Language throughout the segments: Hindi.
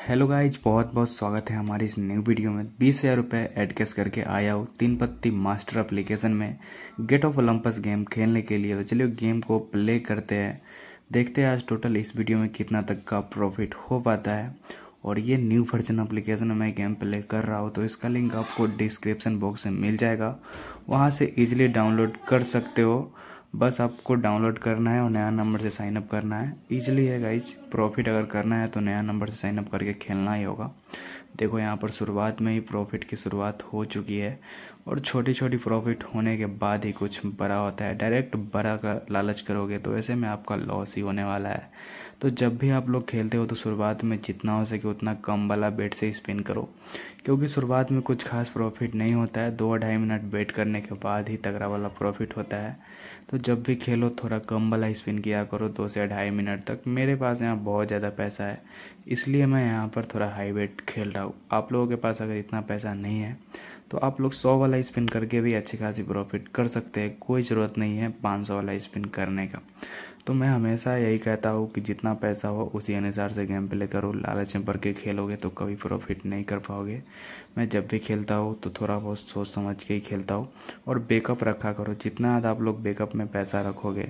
हेलो गाइज बहुत बहुत स्वागत है हमारी इस न्यू वीडियो में बीस हज़ार रुपये एडकेस करके आया हो तीन पत्ती मास्टर एप्लीकेशन में गेट ऑफ ओलंपस गेम खेलने के लिए तो चलिए गेम को प्ले करते हैं देखते हैं आज टोटल इस वीडियो में कितना तक का प्रॉफिट हो पाता है और ये न्यू वर्जन अप्लीकेशन में मैं गेम प्ले कर रहा हूँ तो इसका लिंक आपको डिस्क्रिप्शन बॉक्स में मिल जाएगा वहाँ से ईजिली डाउनलोड कर सकते हो बस आपको डाउनलोड करना है और नया नंबर से साइन अप करना है ईजिली है गाइज प्रॉफिट अगर करना है तो नया नंबर से साइन अप करके खेलना ही होगा देखो यहाँ पर शुरुआत में ही प्रॉफिट की शुरुआत हो चुकी है और छोटी छोटी प्रॉफिट होने के बाद ही कुछ बड़ा होता है डायरेक्ट बड़ा का लालच करोगे तो ऐसे में आपका लॉस ही होने वाला है तो जब भी आप लोग खेलते हो तो शुरुआत में जितना हो सके उतना कम वाला बेट से स्पिन करो क्योंकि शुरुआत में कुछ खास प्रॉफिट नहीं होता है दो ढाई मिनट बेट करने के बाद ही तगड़ा वाला प्रॉफिट होता है तो जब भी खेलो थोड़ा कम वाला स्पिन किया करो दो से ढाई मिनट तक मेरे पास यहाँ बहुत ज़्यादा पैसा है इसलिए मैं यहाँ पर थोड़ा हाई वेट खेल रहा हूँ आप लोगों के पास अगर इतना पैसा नहीं है तो आप लोग सौ वाला स्पिन करके भी अच्छी खासी प्रॉफिट कर सकते हैं कोई ज़रूरत नहीं है पाँच सौ वाला स्पिन करने का तो मैं हमेशा यही कहता हूँ कि जितना पैसा हो उसी अनुसार से गेम प्ले करो लालच में भर के खेलोगे तो कभी प्रॉफिट नहीं कर पाओगे मैं जब भी खेलता हूँ तो थोड़ा बहुत सोच समझ के ही खेलता हूँ और बेकअप रखा करो जितना आप लोग बेकअप में पैसा रखोगे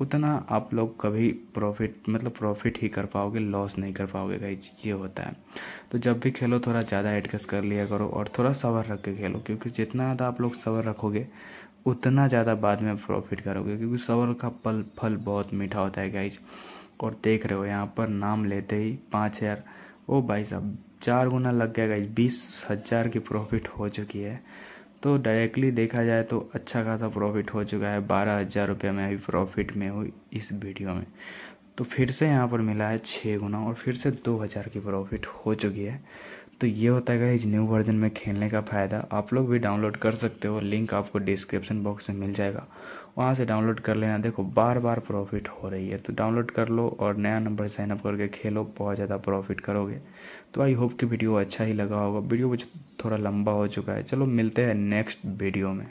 उतना आप लोग कभी प्रॉफिट मतलब प्रॉफिट ही कर पाओगे लॉस नहीं कर पाओगे कहीं ये होता है तो जब भी खेलो थोड़ा ज़्यादा एडजस्ट कर लिया करो और थोड़ा सवर रख के खेलो क्योंकि जितना ज़्यादा आप लोग सबर रखोगे उतना ज़्यादा बाद में प्रॉफिट करोगे क्योंकि सबर का पल फल बहुत मीठा होता है गाइज और देख रहे हो यहाँ पर नाम लेते ही पाँच हज़ार ओ भाई साहब चार गुना लग गया गाइज बीस हज़ार की प्रॉफिट हो चुकी है तो डायरेक्टली देखा जाए तो अच्छा खासा प्रॉफिट हो चुका है बारह हज़ार रुपये में अभी प्रॉफिट में हुई इस वीडियो में तो फिर से यहाँ पर मिला है छः गुना और फिर से दो हज़ार की प्रॉफिट हो चुकी है तो ये होता है इस न्यू वर्जन में खेलने का फ़ायदा आप लोग भी डाउनलोड कर सकते हो लिंक आपको डिस्क्रिप्शन बॉक्स में मिल जाएगा वहाँ से डाउनलोड कर लेना देखो बार बार प्रॉफिट हो रही है तो डाउनलोड कर लो और नया नंबर साइन अप करके खेलो बहुत ज़्यादा प्रॉफिट करोगे तो आई होप कि वीडियो अच्छा ही लगा होगा वीडियो थोड़ा लंबा हो चुका है चलो मिलते हैं नेक्स्ट वीडियो में